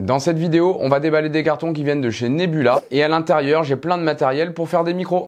Dans cette vidéo, on va déballer des cartons qui viennent de chez Nebula et à l'intérieur, j'ai plein de matériel pour faire des micros.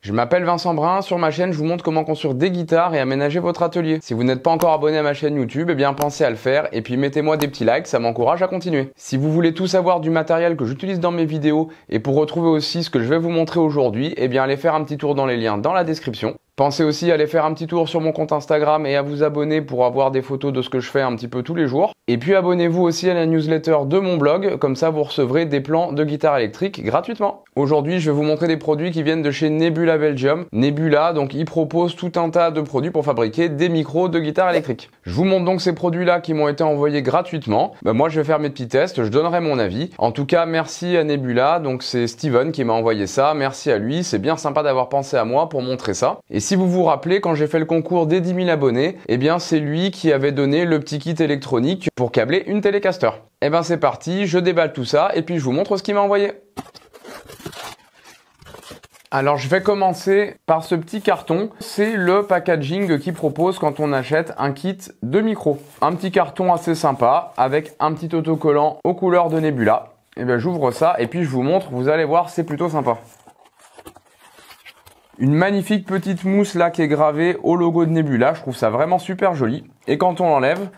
Je m'appelle Vincent Brun, sur ma chaîne je vous montre comment construire des guitares et aménager votre atelier. Si vous n'êtes pas encore abonné à ma chaîne YouTube, eh bien pensez à le faire et puis mettez-moi des petits likes, ça m'encourage à continuer. Si vous voulez tout savoir du matériel que j'utilise dans mes vidéos et pour retrouver aussi ce que je vais vous montrer aujourd'hui, eh bien allez faire un petit tour dans les liens dans la description. Pensez aussi à aller faire un petit tour sur mon compte Instagram et à vous abonner pour avoir des photos de ce que je fais un petit peu tous les jours. Et puis abonnez-vous aussi à la newsletter de mon blog, comme ça vous recevrez des plans de guitare électrique gratuitement. Aujourd'hui, je vais vous montrer des produits qui viennent de chez Nebula Belgium. Nebula, donc, ils proposent tout un tas de produits pour fabriquer des micros de guitare électrique. Je vous montre donc ces produits-là qui m'ont été envoyés gratuitement. Bah, moi, je vais faire mes petits tests, je donnerai mon avis. En tout cas, merci à Nebula, donc c'est Steven qui m'a envoyé ça. Merci à lui, c'est bien sympa d'avoir pensé à moi pour montrer ça. Et si vous vous rappelez, quand j'ai fait le concours des 10 000 abonnés, eh bien c'est lui qui avait donné le petit kit électronique pour câbler une télécaster. Eh ben c'est parti, je déballe tout ça et puis je vous montre ce qu'il m'a envoyé. Alors je vais commencer par ce petit carton. C'est le packaging qui propose quand on achète un kit de micro. Un petit carton assez sympa avec un petit autocollant aux couleurs de Nebula. Et eh bien j'ouvre ça et puis je vous montre, vous allez voir, c'est plutôt sympa. Une magnifique petite mousse là qui est gravée au logo de Nebula. Je trouve ça vraiment super joli. Et quand on l'enlève,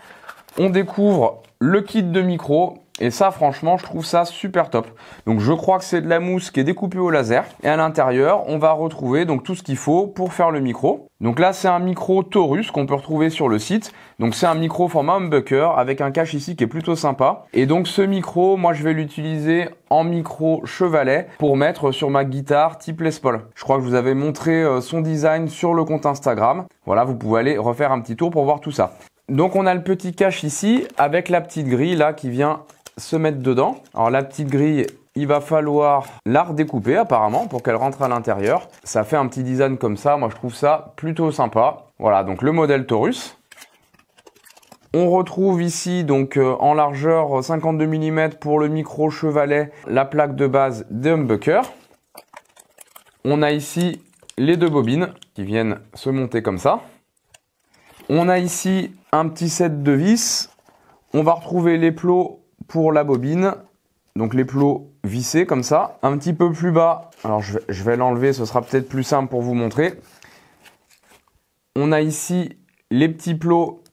on découvre le kit de micro et ça, franchement, je trouve ça super top. Donc, je crois que c'est de la mousse qui est découpée au laser. Et à l'intérieur, on va retrouver donc tout ce qu'il faut pour faire le micro. Donc là, c'est un micro Taurus qu'on peut retrouver sur le site. Donc c'est un micro format humbucker avec un cache ici qui est plutôt sympa. Et donc ce micro, moi je vais l'utiliser en micro chevalet pour mettre sur ma guitare type Les Paul. Je crois que je vous avais montré euh, son design sur le compte Instagram. Voilà, vous pouvez aller refaire un petit tour pour voir tout ça. Donc on a le petit cache ici avec la petite grille là qui vient se mettre dedans. Alors la petite grille, il va falloir la redécouper apparemment pour qu'elle rentre à l'intérieur. Ça fait un petit design comme ça, moi je trouve ça plutôt sympa. Voilà, donc le modèle Taurus. On retrouve ici donc euh, en largeur 52 mm pour le micro chevalet, la plaque de base Humbucker On a ici les deux bobines qui viennent se monter comme ça. On a ici un petit set de vis. On va retrouver les plots pour la bobine. Donc les plots vissés comme ça. Un petit peu plus bas, alors je, vais l'enlever, ce sera peut-être plus simple pour vous montrer. On a ici les petits plots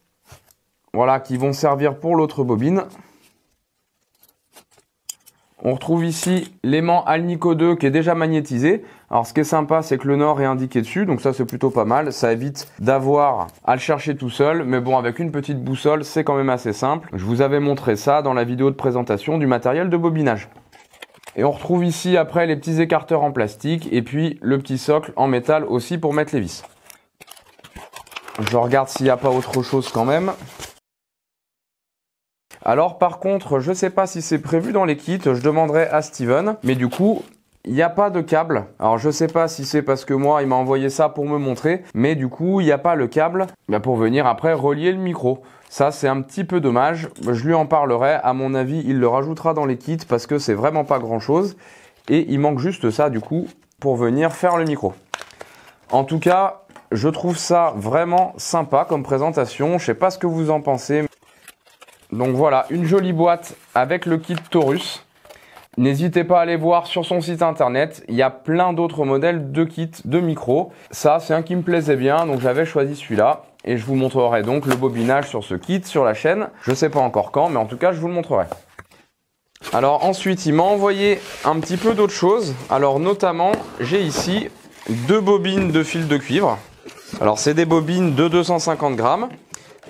voilà, qui vont servir pour l'autre bobine. On retrouve ici l'aimant Alnico 2 qui est déjà magnétisé. Alors ce qui est sympa, c'est que le nord est indiqué dessus, donc ça c'est plutôt pas mal. Ça évite d'avoir à le chercher tout seul, mais bon, avec une petite boussole, c'est quand même assez simple. Je vous avais montré ça dans la vidéo de présentation du matériel de bobinage. Et on retrouve ici après les petits écarteurs en plastique et puis le petit socle en métal aussi pour mettre les vis. Je regarde s'il n'y a pas autre chose quand même. Alors par contre, je ne sais pas si c'est prévu dans les kits, je demanderai à Steven. Mais du coup, il n'y a pas de câble. Alors je ne sais pas si c'est parce que moi il m'a envoyé ça pour me montrer, mais du coup il n'y a pas le câble bah, pour venir après relier le micro. Ça c'est un petit peu dommage, je lui en parlerai, à mon avis il le rajoutera dans les kits parce que c'est vraiment pas grand chose. Et il manque juste ça du coup pour venir faire le micro. En tout cas, je trouve ça vraiment sympa comme présentation. Je sais pas ce que vous en pensez. Donc voilà, une jolie boîte avec le kit Taurus. N'hésitez pas à aller voir sur son site internet, il y a plein d'autres modèles de kits de micro. Ça, c'est un qui me plaisait bien, donc j'avais choisi celui-là. Et je vous montrerai donc le bobinage sur ce kit sur la chaîne. Je sais pas encore quand, mais en tout cas, je vous le montrerai. Alors ensuite, il m'a envoyé un petit peu d'autres choses. Alors notamment, j'ai ici deux bobines de fil de cuivre. Alors c'est des bobines de 250 grammes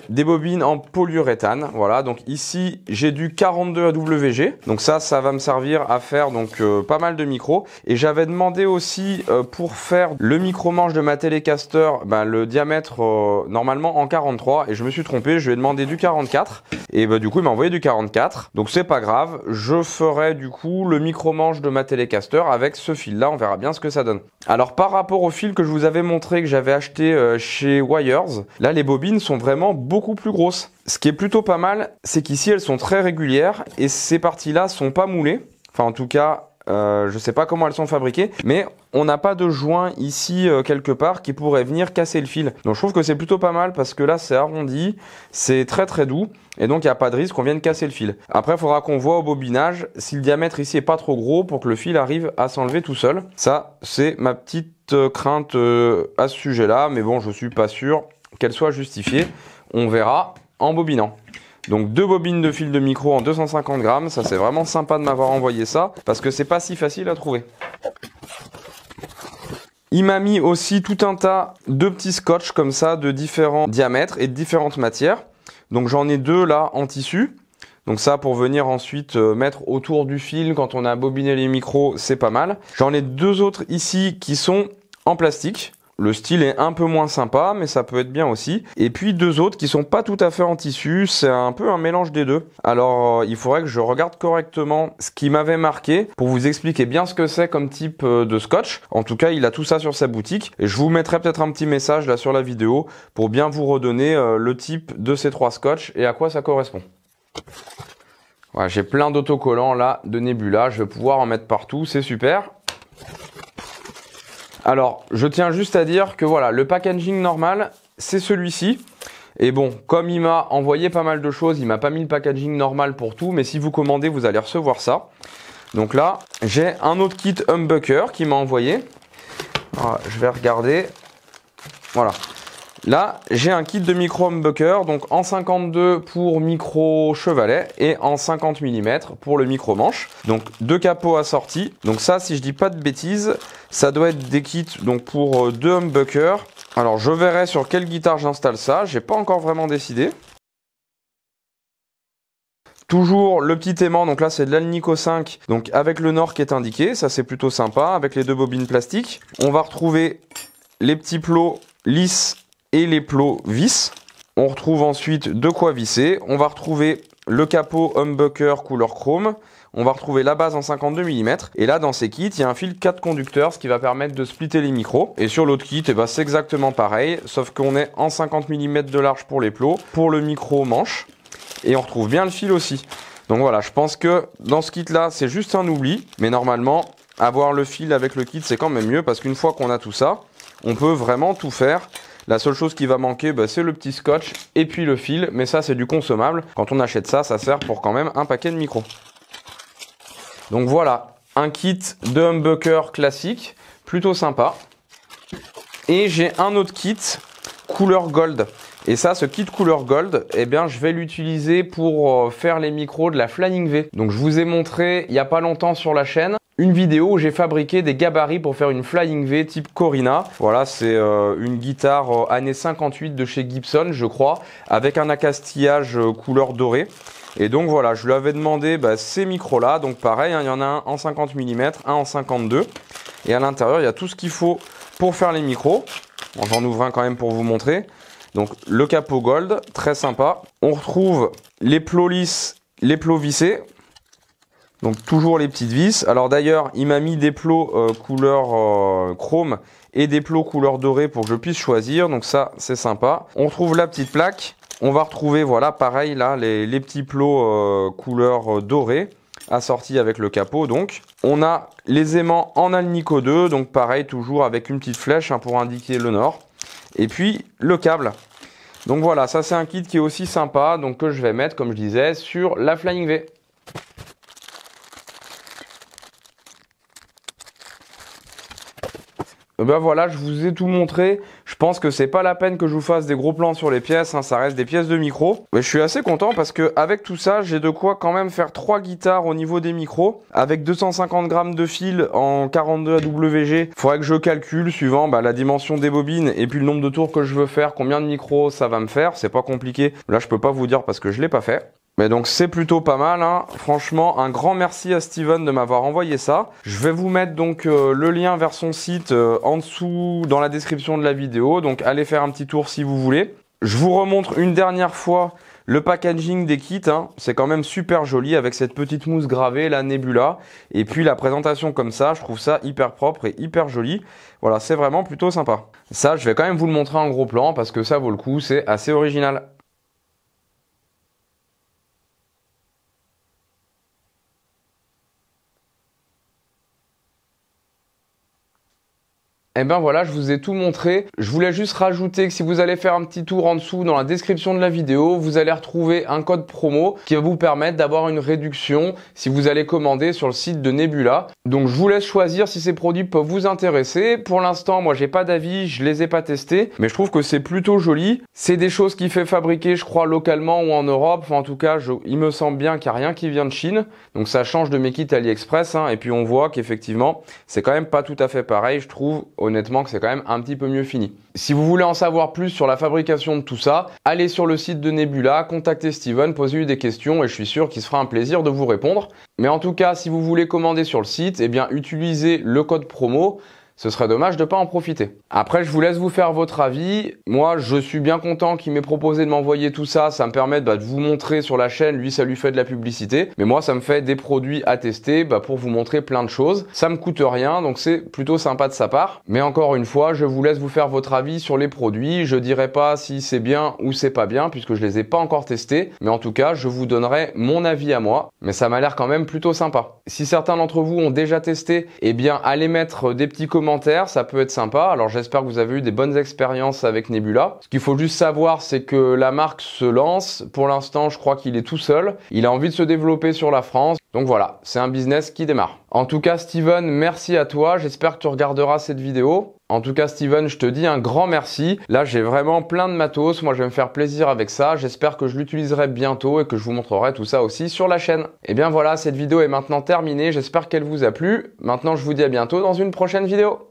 des bobines en polyuréthane. Voilà, donc ici j'ai du 42 AWG. Donc ça, ça va me servir à faire donc euh, pas mal de micros. Et j'avais demandé aussi euh, pour faire le micro-manche de ma télécaster, ben, le diamètre euh, normalement en 43. Et je me suis trompé, je lui ai demandé du 44. Et ben, du coup, il m'a envoyé du 44. Donc c'est pas grave, je ferai du coup le micro-manche de ma télécaster avec ce fil-là. On verra bien ce que ça donne. Alors par rapport au fil que je vous avais montré que j'avais acheté chez Wires, là les bobines sont vraiment beaucoup plus grosses. Ce qui est plutôt pas mal, c'est qu'ici elles sont très régulières et ces parties-là sont pas moulées. Enfin en tout cas, euh, je sais pas comment elles sont fabriquées, mais on n'a pas de joint ici euh, quelque part qui pourrait venir casser le fil. Donc je trouve que c'est plutôt pas mal parce que là c'est arrondi, c'est très très doux et donc il n'y a pas de risque qu'on vienne casser le fil. Après il faudra qu'on voit au bobinage si le diamètre ici est pas trop gros pour que le fil arrive à s'enlever tout seul. Ça c'est ma petite euh, crainte à ce sujet là, mais bon je suis pas sûr qu'elle soit justifiée on verra en bobinant. Donc deux bobines de fil de micro en 250 grammes, ça c'est vraiment sympa de m'avoir envoyé ça, parce que c'est pas si facile à trouver. Il m'a mis aussi tout un tas de petits scotch comme ça, de différents diamètres et de différentes matières. Donc j'en ai deux là en tissu. Donc ça pour venir ensuite euh, mettre autour du fil quand on a bobiné les micros, c'est pas mal. J'en ai deux autres ici qui sont en plastique. Le style est un peu moins sympa, mais ça peut être bien aussi. Et puis deux autres qui sont pas tout à fait en tissu, c'est un peu un mélange des deux. Alors euh, il faudrait que je regarde correctement ce qui m'avait marqué pour vous expliquer bien ce que c'est comme type euh, de scotch. En tout cas, il a tout ça sur sa boutique. Et je vous mettrai peut-être un petit message là sur la vidéo pour bien vous redonner euh, le type de ces trois scotch et à quoi ça correspond. j'ai plein d'autocollants là de Nebula, je vais pouvoir en mettre partout, c'est super. Alors, je tiens juste à dire que voilà, le packaging normal, c'est celui-ci. Et bon, comme il m'a envoyé pas mal de choses, il m'a pas mis le packaging normal pour tout, mais si vous commandez, vous allez recevoir ça. Donc là, j'ai un autre kit humbucker qui m'a envoyé. Ah, je vais regarder. Voilà. Là, j'ai un kit de micro humbucker, donc en 52 pour micro chevalet et en 50 mm pour le micro manche. Donc deux capots assortis. Donc ça, si je dis pas de bêtises, ça doit être des kits donc pour euh, deux humbuckers. Alors je verrai sur quelle guitare j'installe ça, j'ai pas encore vraiment décidé. Toujours le petit aimant, donc là c'est de l'Alnico 5, donc avec le nord qui est indiqué, ça c'est plutôt sympa, avec les deux bobines plastiques. On va retrouver les petits plots lisses et les plots vis. On retrouve ensuite de quoi visser. On va retrouver le capot humbucker couleur chrome. On va retrouver la base en 52 mm. Et là, dans ces kits, il y a un fil 4 conducteurs, ce qui va permettre de splitter les micros. Et sur l'autre kit, eh ben, c'est exactement pareil, sauf qu'on est en 50 mm de large pour les plots, pour le micro manche. Et on retrouve bien le fil aussi. Donc voilà, je pense que dans ce kit-là, c'est juste un oubli. Mais normalement, avoir le fil avec le kit, c'est quand même mieux, parce qu'une fois qu'on a tout ça, on peut vraiment tout faire. La seule chose qui va manquer, bah, c'est le petit scotch et puis le fil, mais ça c'est du consommable. Quand on achète ça, ça sert pour quand même un paquet de micros. Donc voilà, un kit de humbucker classique, plutôt sympa. Et j'ai un autre kit couleur gold. Et ça, ce kit couleur gold, eh bien, je vais l'utiliser pour euh, faire les micros de la Flying V. Donc, je vous ai montré il n'y a pas longtemps sur la chaîne une vidéo où j'ai fabriqué des gabarits pour faire une Flying V type Corina. Voilà, c'est euh, une guitare euh, année 58 de chez Gibson, je crois, avec un accastillage euh, couleur dorée. Et donc voilà, je lui avais demandé bah, ces micros-là. Donc pareil, hein, il y en a un en 50 mm, un en 52. Et à l'intérieur, il y a tout ce qu'il faut pour faire les micros. Bon, J'en ouvre un quand même pour vous montrer. Donc le capot gold, très sympa. On retrouve les plots lisses, les plots vissés donc toujours les petites vis. Alors d'ailleurs, il m'a mis des plots euh, couleur euh, chrome et des plots couleur dorée pour que je puisse choisir. Donc ça, c'est sympa. On retrouve la petite plaque. On va retrouver, voilà, pareil, là, les, petits plots euh, couleur dorée assortis avec le capot. Donc on a les aimants en alnico 2. Donc pareil, toujours avec une petite flèche hein, pour indiquer le nord. Et puis le câble. Donc voilà, ça c'est un kit qui est aussi sympa, donc que je vais mettre, comme je disais, sur la Flying V. ben voilà, je vous ai tout montré. Je pense que c'est pas la peine que je vous fasse des gros plans sur les pièces, hein. ça reste des pièces de micro. Mais je suis assez content parce que avec tout ça, j'ai de quoi quand même faire trois guitares au niveau des micros. Avec 250 grammes de fil en 42 AWG, faudrait que je calcule suivant bah, la dimension des bobines et puis le nombre de tours que je veux faire, combien de micros ça va me faire. C'est pas compliqué. Là, je peux pas vous dire parce que je l'ai pas fait. Mais donc c'est plutôt pas mal, hein. franchement un grand merci à Steven de m'avoir envoyé ça. Je vais vous mettre donc euh, le lien vers son site euh, en dessous dans la description de la vidéo, donc allez faire un petit tour si vous voulez. Je vous remontre une dernière fois le packaging des kits, hein, c'est quand même super joli avec cette petite mousse gravée, la Nebula, et puis la présentation comme ça, je trouve ça hyper propre et hyper joli. Voilà, c'est vraiment plutôt sympa. Ça, je vais quand même vous le montrer en gros plan parce que ça vaut le coup, c'est assez original. Et eh ben voilà, je vous ai tout montré. Je voulais juste rajouter que si vous allez faire un petit tour en dessous dans la description de la vidéo, vous allez retrouver un code promo qui va vous permettre d'avoir une réduction si vous allez commander sur le site de Nebula. Donc je vous laisse choisir si ces produits peuvent vous intéresser. Pour l'instant, moi j'ai pas d'avis, je les ai pas testés, mais je trouve que c'est plutôt joli. C'est des choses qui fait fabriquer, je crois, localement ou en Europe. en tout cas, il me semble bien qu'il n'y a rien qui vient de Chine. Donc ça change de mes kits AliExpress. Hein. Et puis on voit qu'effectivement, c'est quand même pas tout à fait pareil, je trouve, honnêtement que c'est quand même un petit peu mieux fini. Si vous voulez en savoir plus sur la fabrication de tout ça, allez sur le site de Nebula, contactez Steven, posez-lui des questions et je suis sûr qu'il sera fera un plaisir de vous répondre. Mais en tout cas, si vous voulez commander sur le site, eh bien utilisez le code promo ce serait dommage de pas en profiter. Après, je vous laisse vous faire votre avis. Moi, je suis bien content qu'il m'ait proposé de m'envoyer tout ça. Ça me permet bah, de vous montrer sur la chaîne. Lui, ça lui fait de la publicité. Mais moi, ça me fait des produits à tester bah, pour vous montrer plein de choses. Ça me coûte rien, donc c'est plutôt sympa de sa part. Mais encore une fois, je vous laisse vous faire votre avis sur les produits. Je dirai pas si c'est bien ou c'est pas bien puisque je les ai pas encore testés. Mais en tout cas, je vous donnerai mon avis à moi. Mais ça m'a l'air quand même plutôt sympa. Si certains d'entre vous ont déjà testé, eh bien, allez mettre des petits commentaires ça peut être sympa. Alors j'espère que vous avez eu des bonnes expériences avec Nebula. Ce qu'il faut juste savoir, c'est que la marque se lance. Pour l'instant, je crois qu'il est tout seul. Il a envie de se développer sur la France. Donc voilà, c'est un business qui démarre. En tout cas, Steven, merci à toi. J'espère que tu regarderas cette vidéo. En tout cas, Steven, je te dis un grand merci. Là, j'ai vraiment plein de matos. Moi, je vais me faire plaisir avec ça. J'espère que je l'utiliserai bientôt et que je vous montrerai tout ça aussi sur la chaîne. Et eh bien voilà, cette vidéo est maintenant terminée. J'espère qu'elle vous a plu. Maintenant, je vous dis à bientôt dans une prochaine vidéo.